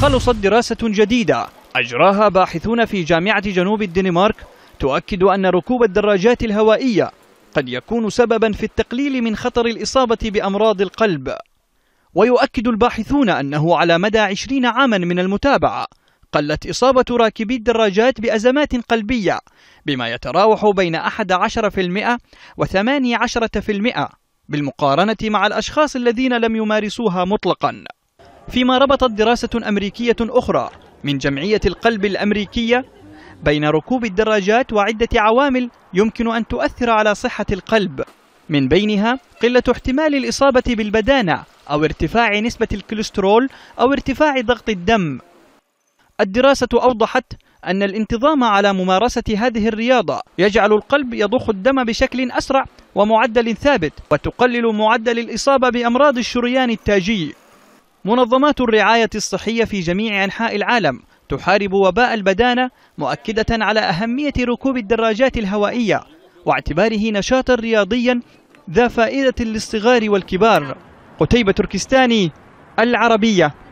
خلصت دراسة جديدة أجراها باحثون في جامعة جنوب الدنمارك تؤكد أن ركوب الدراجات الهوائية قد يكون سببا في التقليل من خطر الإصابة بأمراض القلب ويؤكد الباحثون أنه على مدى عشرين عاما من المتابعة قلت إصابة راكبي الدراجات بأزمات قلبية بما يتراوح بين 11% و 18% بالمقارنة مع الأشخاص الذين لم يمارسوها مطلقاً فيما ربطت دراسة أمريكية أخرى من جمعية القلب الأمريكية بين ركوب الدراجات وعدة عوامل يمكن أن تؤثر على صحة القلب من بينها قلة احتمال الإصابة بالبدانة أو ارتفاع نسبة الكوليسترول أو ارتفاع ضغط الدم الدراسة أوضحت أن الانتظام على ممارسة هذه الرياضة يجعل القلب يضخ الدم بشكل أسرع ومعدل ثابت وتقلل معدل الإصابة بأمراض الشريان التاجي منظمات الرعاية الصحية في جميع أنحاء العالم تحارب وباء البدانة مؤكدة على أهمية ركوب الدراجات الهوائية واعتباره نشاطا رياضيا ذا فائدة للصغار والكبار قتيبة تركستاني العربية